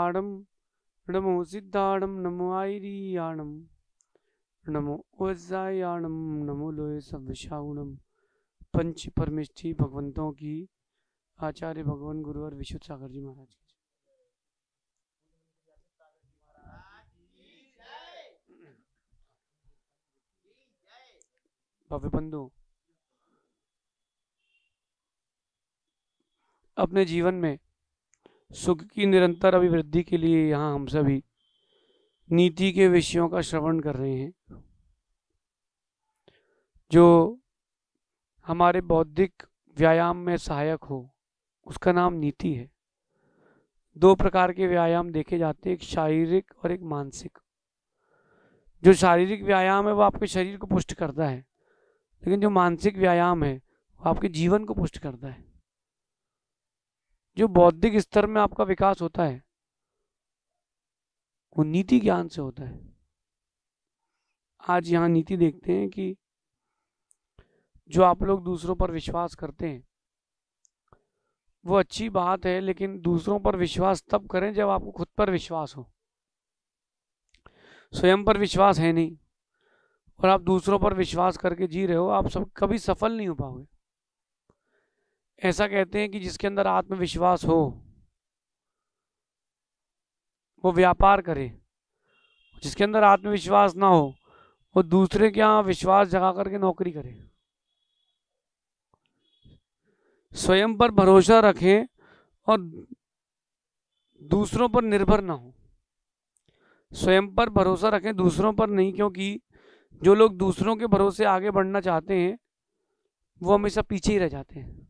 आडम नमो सिद्धाणम नमो आयरियाणम नमो ओजायाणम नमो लोय सव्यशाणम पंच परमेष्ठी भगवंतों की आचार्य भगवान गुरु और विश्व सागर जी महाराज की भव्य बंधु अपने जीवन में सुख की निरंतर अभिवृद्धि के लिए यहाँ हम सभी नीति के विषयों का श्रवण कर रहे हैं जो हमारे बौद्धिक व्यायाम में सहायक हो उसका नाम नीति है दो प्रकार के व्यायाम देखे जाते हैं एक शारीरिक और एक मानसिक जो शारीरिक व्यायाम है वो आपके शरीर को पुष्ट करता है लेकिन जो मानसिक व्यायाम है वो आपके जीवन को पुष्ट करता है जो बौद्धिक स्तर में आपका विकास होता है वो नीति ज्ञान से होता है आज यहाँ नीति देखते हैं कि जो आप लोग दूसरों पर विश्वास करते हैं वो अच्छी बात है लेकिन दूसरों पर विश्वास तब करें जब आपको खुद पर विश्वास हो स्वयं पर विश्वास है नहीं और आप दूसरों पर विश्वास करके जी रहे हो आप सब कभी सफल नहीं हो पाओगे ऐसा कहते हैं कि जिसके अंदर आत्मविश्वास हो वो व्यापार करे जिसके अंदर आत्मविश्वास ना हो वो दूसरे के यहाँ विश्वास जगा करके नौकरी करे स्वयं पर भरोसा रखें और दूसरों पर निर्भर ना हो स्वयं पर भरोसा रखें दूसरों पर नहीं क्योंकि जो लोग दूसरों के भरोसे आगे बढ़ना चाहते हैं वो हमेशा पीछे ही रह जाते हैं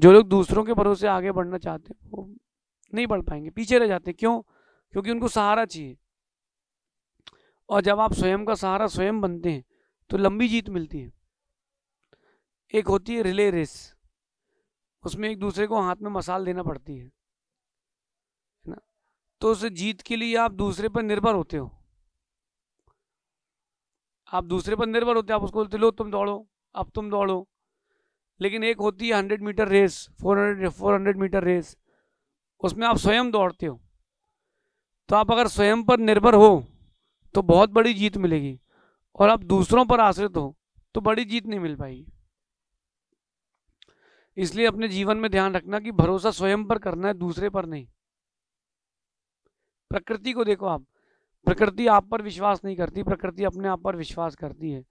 जो लोग दूसरों के भरोसे आगे बढ़ना चाहते हैं वो नहीं बढ़ पाएंगे पीछे रह जाते क्यों क्योंकि उनको सहारा चाहिए और जब आप स्वयं का सहारा स्वयं बनते हैं तो लंबी जीत मिलती है एक होती है रिले रेस उसमें एक दूसरे को हाथ में मसाल देना पड़ती है ना तो उस जीत के लिए आप दूसरे पर निर्भर होते हो आप दूसरे पर निर्भर होते हो आप उसको बोलते लो तुम दौड़ो अब तुम दौड़ो लेकिन एक होती है hundred metre race four hundred four hundred metre race उसमें आप स्वयं दौड़ते हो तो आप अगर स्वयं पर निर्भर हो तो बहुत बड़ी जीत मिलेगी और आप दूसरों पर आश्रित हो तो बड़ी जीत नहीं मिल पाएगी इसलिए अपने जीवन में ध्यान रखना कि भरोसा स्वयं पर करना है दूसरे पर नहीं प्रकृति को देखो आप प्रकृति आप पर विश्वास नहीं करती प्रकृति अपने आप पर विश्वास करती है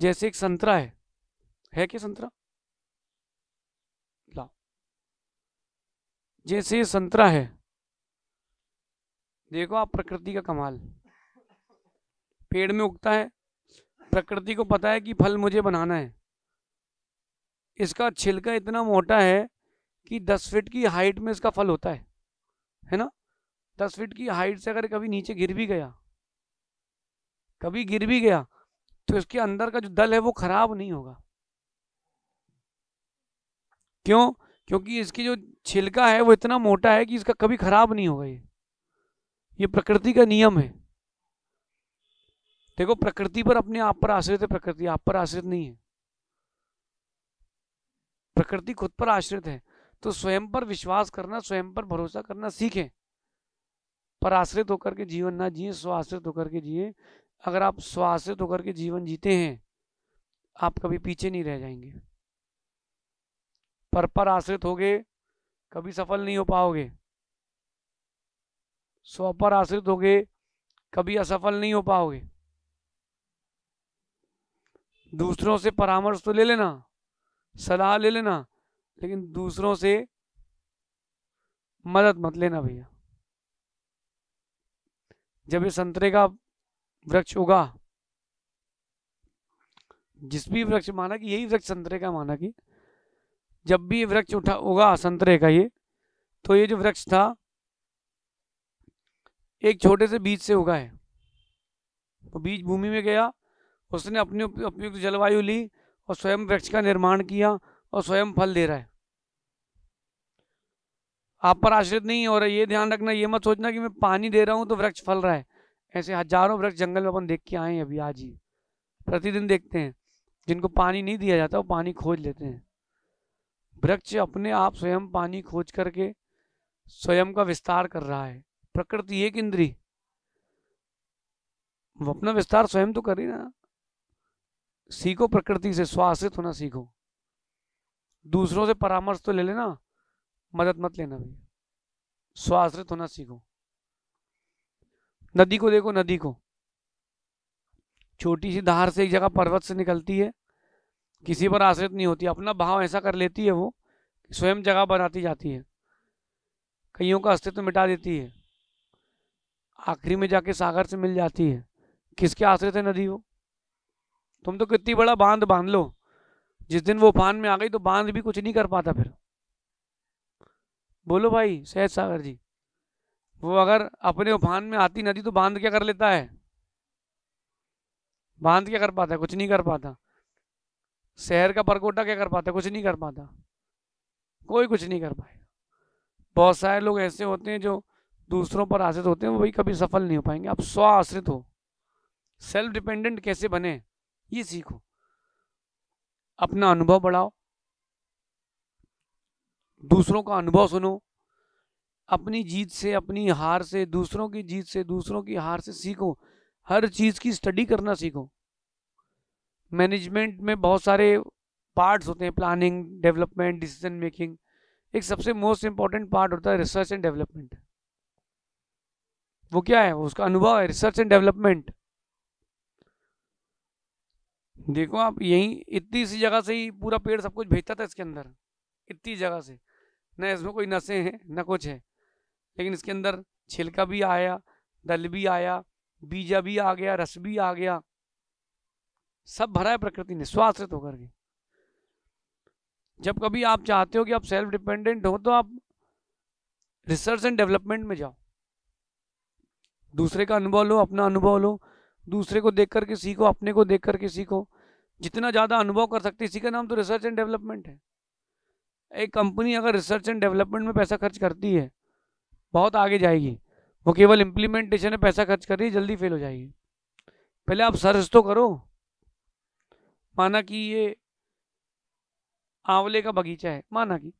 जैसे एक संतरा है है क्या संतरा जैसे ये संतरा है देखो आप प्रकृति का कमाल पेड़ में उगता है प्रकृति को पता है कि फल मुझे बनाना है इसका छिलका इतना मोटा है कि दस फीट की हाइट में इसका फल होता है है ना दस फीट की हाइट से अगर कभी नीचे गिर भी गया कभी गिर भी गया तो इसके अंदर का जो दल है वो खराब नहीं होगा क्यों क्योंकि इसकी जो छिलका है वो इतना मोटा है कि इसका कभी खराब नहीं होगा ये ये प्रकृति का नियम है देखो प्रकृति पर अपने आप पर आश्रित है प्रकृति आप पर आश्रित नहीं है प्रकृति खुद पर आश्रित है तो स्वयं पर विश्वास करना स्वयं पर भरोसा करना सीखें पर आश्रित होकर के जीवन ना जिए स्वाश्रित होकर के जिए अगर आप स्वाश्रित होकर के जीवन जीते हैं आप कभी पीछे नहीं रह जाएंगे पर पर आश्रित हो गए कभी सफल नहीं हो पाओगे स्व पर आश्रित होगे कभी असफल नहीं हो पाओगे दूसरों से परामर्श तो ले लेना सलाह ले लेना लेकिन दूसरों से मदद मत लेना भैया जब ये संतरे का वृक्ष उगा जिस भी वृक्ष माना कि यही वृक्ष संतरे का माना कि जब भी ये वृक्ष उठा होगा संतरे का ये तो ये जो वृक्ष था एक छोटे से बीज से उगा है तो बीज भूमि में गया उसने अपनी उपयुक्त जलवायु ली और स्वयं वृक्ष का निर्माण किया और स्वयं फल दे रहा है आप पर आश्रित नहीं हो रहा ये ध्यान रखना ये मत सोचना कि मैं पानी दे रहा हूँ तो वृक्ष फल रहा है ऐसे हजारों वृक्ष जंगल में अपन देख के आए हैं अभी आज ही प्रतिदिन देखते हैं जिनको पानी नहीं दिया जाता वो पानी खोज लेते हैं वृक्ष अपने आप स्वयं पानी खोज करके स्वयं का विस्तार कर रहा है प्रकृति एक इंद्री वो अपना विस्तार स्वयं तो करी ना सीखो प्रकृति से स्वासित होना सीखो दूसरों से परामर्श तो ले लेना मदद मत लेना भी स्वाश्रित होना सीखो नदी को देखो नदी को छोटी सी धार से एक जगह पर्वत से निकलती है किसी पर आश्रित नहीं होती अपना भाव ऐसा कर लेती है वो कि स्वयं जगह बनाती जाती है कईयों का अस्तित्व मिटा देती है आखिरी में जाके सागर से मिल जाती है किसके आश्रित है नदी वो तुम तो कितनी बड़ा बांध बांध लो जिस दिन वो फान में आ गई तो बांध भी कुछ नहीं कर पाता फिर बोलो भाई सहज सागर जी वो अगर अपने उफान में आती नदी तो बांध क्या कर लेता है बांध क्या कर पाता है कुछ नहीं कर पाता शहर का परकोटा क्या कर पाता कुछ नहीं कर पाता कोई कुछ नहीं कर पाएगा बहुत सारे लोग ऐसे होते हैं जो दूसरों पर आश्रित होते हैं वो वही कभी सफल नहीं हो पाएंगे आप स्व आश्रित हो सेल्फ डिपेंडेंट कैसे बने ये सीखो अपना अनुभव बढ़ाओ दूसरों का अनुभव सुनो अपनी जीत से अपनी हार से दूसरों की जीत से दूसरों की हार से सीखो हर चीज़ की स्टडी करना सीखो मैनेजमेंट में बहुत सारे पार्ट्स होते हैं प्लानिंग डेवलपमेंट डिसीजन मेकिंग एक सबसे मोस्ट इंपॉर्टेंट पार्ट होता है रिसर्च एंड डेवलपमेंट वो क्या है उसका अनुभव है रिसर्च एंड डेवलपमेंट देखो आप यही इतनी सी जगह से ही पूरा पेड़ सब कुछ भेजता था इसके अंदर इतनी जगह से न इसमें कोई नशे हैं न कुछ है लेकिन इसके अंदर छिलका भी आया दल भी आया बीजा भी आ गया रस भी आ गया सब भरा है प्रकृति ने स्वाश्रित होकर के जब कभी आप चाहते हो कि आप सेल्फ डिपेंडेंट हो तो आप रिसर्च एंड डेवलपमेंट में जाओ दूसरे का अनुभव लो अपना अनुभव लो दूसरे को देख करके सीखो अपने को देख करके सीखो जितना ज़्यादा अनुभव कर सकते इसी का नाम तो रिसर्च एंड डेवलपमेंट है एक कंपनी अगर रिसर्च एंड डेवलपमेंट में पैसा खर्च करती है बहुत आगे जाएगी वो केवल इम्प्लीमेंटेशन में पैसा खर्च कर रही है जल्दी फेल हो जाएगी पहले आप सर्च तो करो माना कि ये आंवले का बगीचा है माना कि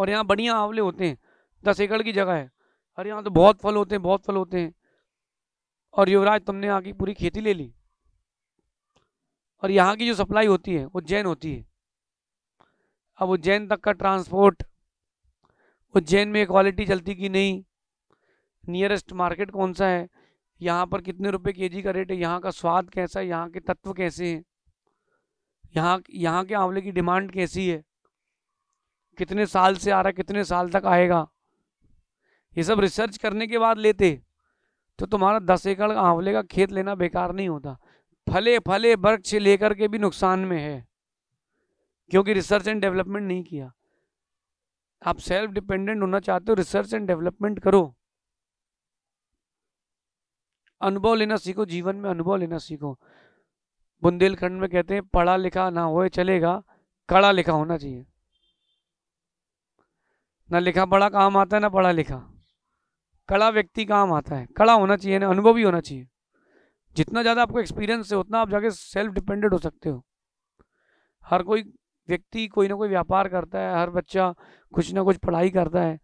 और यहाँ बढ़िया आंवले होते हैं दस एकड़ की जगह है अरे यहाँ तो बहुत फल होते हैं बहुत फल होते हैं और युवराज तुमने यहाँ की पूरी खेती ले ली और यहाँ की जो सप्लाई होती है उज्जैन होती है अब उज्जैन तक का ट्रांसपोर्ट उज्जैन में क्वालिटी चलती कि नहीं नियरेस्ट मार्केट कौन सा है यहाँ पर कितने रुपए केजी का रेट है यहाँ का स्वाद कैसा है यहाँ के तत्व कैसे हैं यहाँ यहाँ के आंवले की डिमांड कैसी है कितने साल से आ रहा है कितने साल तक आएगा ये सब रिसर्च करने के बाद लेते तो तुम्हारा दस एकड़ आंवले का खेत लेना बेकार नहीं होता फले फले वृक्ष लेकर के भी नुकसान में है क्योंकि रिसर्च एंड डेवलपमेंट नहीं किया आप सेल्फ डिपेंडेंट होना चाहते हो रिसर्च एंड डेवलपमेंट करो अनुभव लेना सीखो जीवन में अनुभव लेना सीखो बुंदेलखंड में कहते हैं पढ़ा लिखा ना होए चलेगा कड़ा लिखा होना चाहिए ना लिखा पढ़ा काम आता है ना पढ़ा लिखा कड़ा व्यक्ति काम आता है कड़ा होना चाहिए ना अनुभव ही होना चाहिए जितना ज़्यादा आपको एक्सपीरियंस है उतना आप जाके सेल्फ डिपेंडेंट हो सकते हो हर कोई व्यक्ति कोई ना कोई व्यापार करता है हर बच्चा कुछ ना कुछ पढ़ाई करता है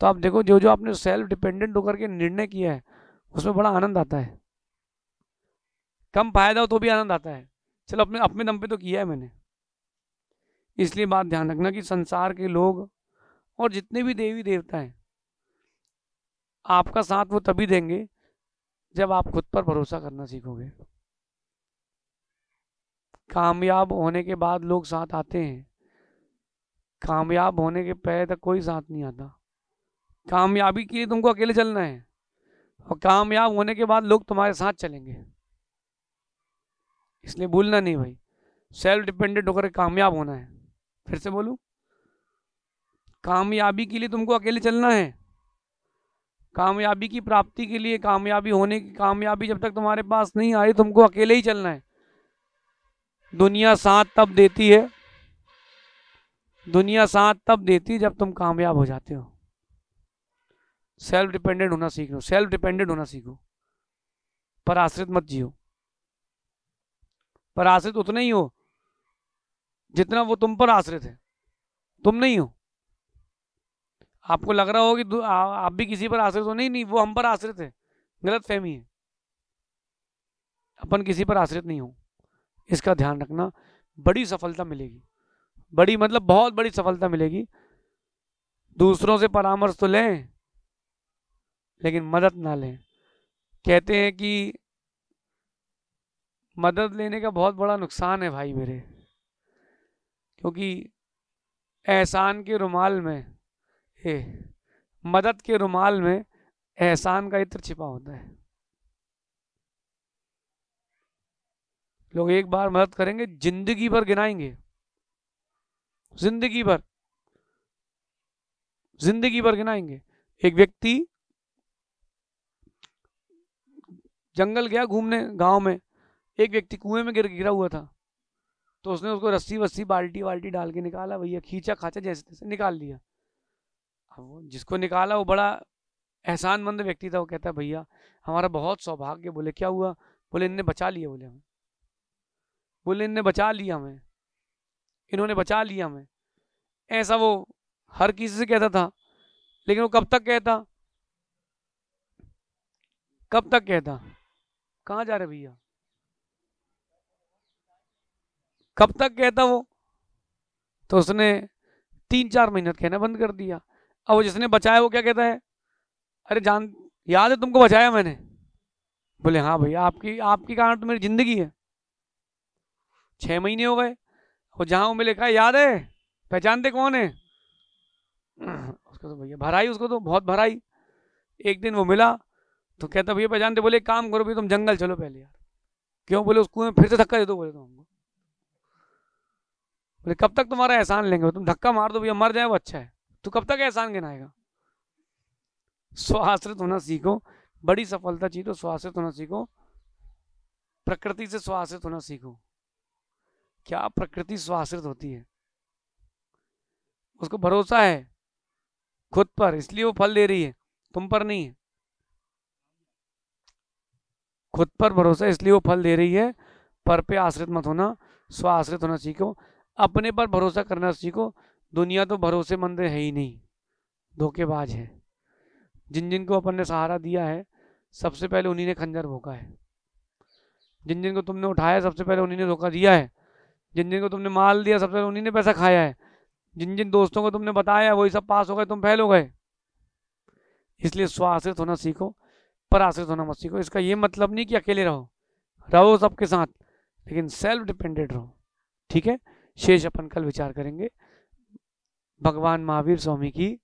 तो आप देखो जो जो आपने सेल्फ डिपेंडेंट होकर के निर्णय किया है उसमें बड़ा आनंद आता है कम फायदा हो तो भी आनंद आता है चलो अपने अपने दम पे तो किया है मैंने इसलिए बात ध्यान रखना कि संसार के लोग और जितने भी देवी देवता हैं आपका साथ वो तभी देंगे जब आप खुद पर भरोसा करना सीखोगे कामयाब होने के बाद लोग साथ आते हैं कामयाब होने के पहले तक कोई साथ नहीं आता कामयाबी के लिए तुमको अकेले चलना है और कामयाब होने के बाद लोग तुम्हारे साथ चलेंगे इसलिए भूलना नहीं भाई सेल्फ डिपेंडेंट होकर कामयाब होना है फिर से बोलूं कामयाबी के लिए तुमको अकेले चलना है कामयाबी की प्राप्ति के लिए कामयाबी होने की कामयाबी जब तक तुम्हारे पास नहीं आई तुमको अकेले ही चलना है दुनिया साथ तब देती है दुनिया साथ तब देती है जब तुम कामयाब हो जाते हो सेल्फ डिपेंडेंट होना सीख लो सेल्फ डिपेंडेंट होना सीखो पर आश्रित मत जियो पर आश्रित उतना ही हो जितना वो तुम पर आश्रित है तुम नहीं हो आपको लग रहा हो कि आ, आप भी किसी पर आश्रित हो नहीं नहीं वो हम पर आश्रित है गलत फहमी है अपन किसी पर आश्रित नहीं हो इसका ध्यान रखना बड़ी सफलता मिलेगी बड़ी मतलब बहुत बड़ी सफलता मिलेगी दूसरों से परामर्श तो लें लेकिन मदद ना लें कहते हैं कि मदद लेने का बहुत बड़ा नुकसान है भाई मेरे क्योंकि एहसान के रुमाल में ए, मदद के रुमाल में एहसान का इत्र छिपा होता है लोग एक बार मदद करेंगे जिंदगी भर गिनाएंगे जिंदगी भर जिंदगी भर गिनाएंगे एक व्यक्ति जंगल गया घूमने गांव में एक व्यक्ति कुएं में गिर गिरा हुआ था तो उसने उसको रस्सी वस्सी बाल्टी वाल्टी डाल के निकाला भैया खींचा खाचा जैसे तैसे निकाल लिया अब वो जिसको निकाला वो बड़ा एहसानमंद व्यक्ति था वो कहता है भैया हमारा बहुत सौभाग्य बोले क्या हुआ बोले इनने बचा लिया बोले हमें हाँ। बोले इनने बचा लिया हमें इन्होंने बचा लिया हमें ऐसा वो हर किसी से कहता था लेकिन वो कब तक कहता कब तक कहता कहाँ जा रहे भैया कब तक कहता वो तो उसने तीन चार महीने कहना बंद कर दिया अब वो जिसने बचाया वो क्या कहता है अरे जान याद है तुमको बचाया मैंने बोले हाँ भैया आपकी आपकी कारण तो मेरी जिंदगी है छः महीने हो गए और जहाँ वो मिले कहा याद है पहचानते कौन है उसको तो भैया भराई उसको तो बहुत भराई एक दिन वो मिला तो कहता भैया पहचानते बोले काम करो भैया तुम जंगल चलो पहले यार क्यों बोले उस कुएं में फिर से धक्का दे दो बोले तो हमको बोले कब तक तुम्हारा एहसान लेंगे तुम धक्का मार दो भैया मर जाए वो अच्छा है तू तो कब तक एहसान गिनाएगा स्वाश्रित तो होना सीखो बड़ी सफलता चाहिए तो स्वाश्रित तो होना सीखो प्रकृति से स्वाश्रित होना सीखो क्या प्रकृति स्वाश्रित होती है उसको भरोसा है खुद पर इसलिए वो फल दे रही है तुम पर नहीं है खुद पर भरोसा इसलिए वो फल दे रही है पर पे आश्रित मत होना स्व आश्रित होना सीखो अपने पर भरोसा करना सीखो दुनिया तो भरोसेमंद है ही नहीं धोखेबाज है जिन जिन को अपन ने सहारा दिया है सबसे पहले उन्हीं ने खंजर भोंका है जिन जिन को तुमने उठाया सबसे पहले उन्हीं ने धोखा दिया है जिन जिन को तुमने माल दिया सबसे पहले उन्हीं ने पैसा खाया है जिन जिन दोस्तों को तुमने बताया वही सब पास हो गए तुम फैल हो गए इसलिए स्वाश्रित होना सीखो पर आश्रित होना मत को इसका ये मतलब नहीं कि अकेले रहो रहो सबके साथ लेकिन सेल्फ डिपेंडेंट रहो ठीक है शेष अपन कल विचार करेंगे भगवान महावीर स्वामी की